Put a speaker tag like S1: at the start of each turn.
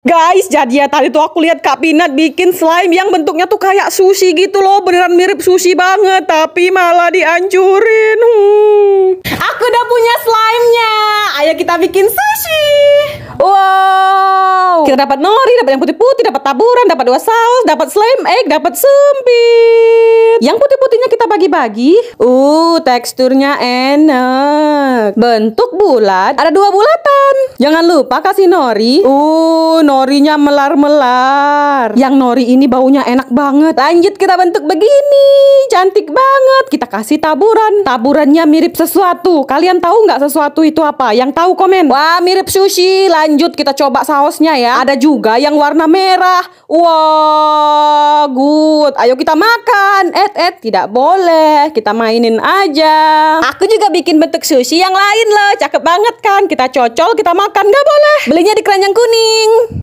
S1: Guys, jadi ya tadi tuh aku lihat Kak Pinat bikin slime yang bentuknya tuh kayak sushi gitu loh. Beneran mirip sushi banget, tapi malah dihancurin. Hmm. Aku udah punya slime-nya. Ayo kita bikin sushi. Wow. Kita dapat nori, dapat yang putih-putih, dapat taburan, dapat dua saus, dapat slime egg, dapat sumpit. Yang putih-putihnya kita bagi-bagi. Uh, teksturnya enak. Bentuk bulat, ada dua bulatan. Jangan lupa kasih nori. Uh, norinya melar-melar. Yang nori ini baunya enak banget. Lanjut kita bentuk begini ih cantik banget. Kita kasih taburan. Taburannya mirip sesuatu. Kalian tahu nggak sesuatu itu apa? Yang tahu komen. Wah, mirip sushi. Lanjut kita coba sausnya ya. Ada juga yang warna merah. Wah, good. Ayo kita makan. Et et tidak boleh. Kita mainin aja. Aku juga bikin bentuk sushi yang lain loh. Cakep banget kan? Kita cocol, kita makan. Nggak boleh. Belinya di keranjang kuning.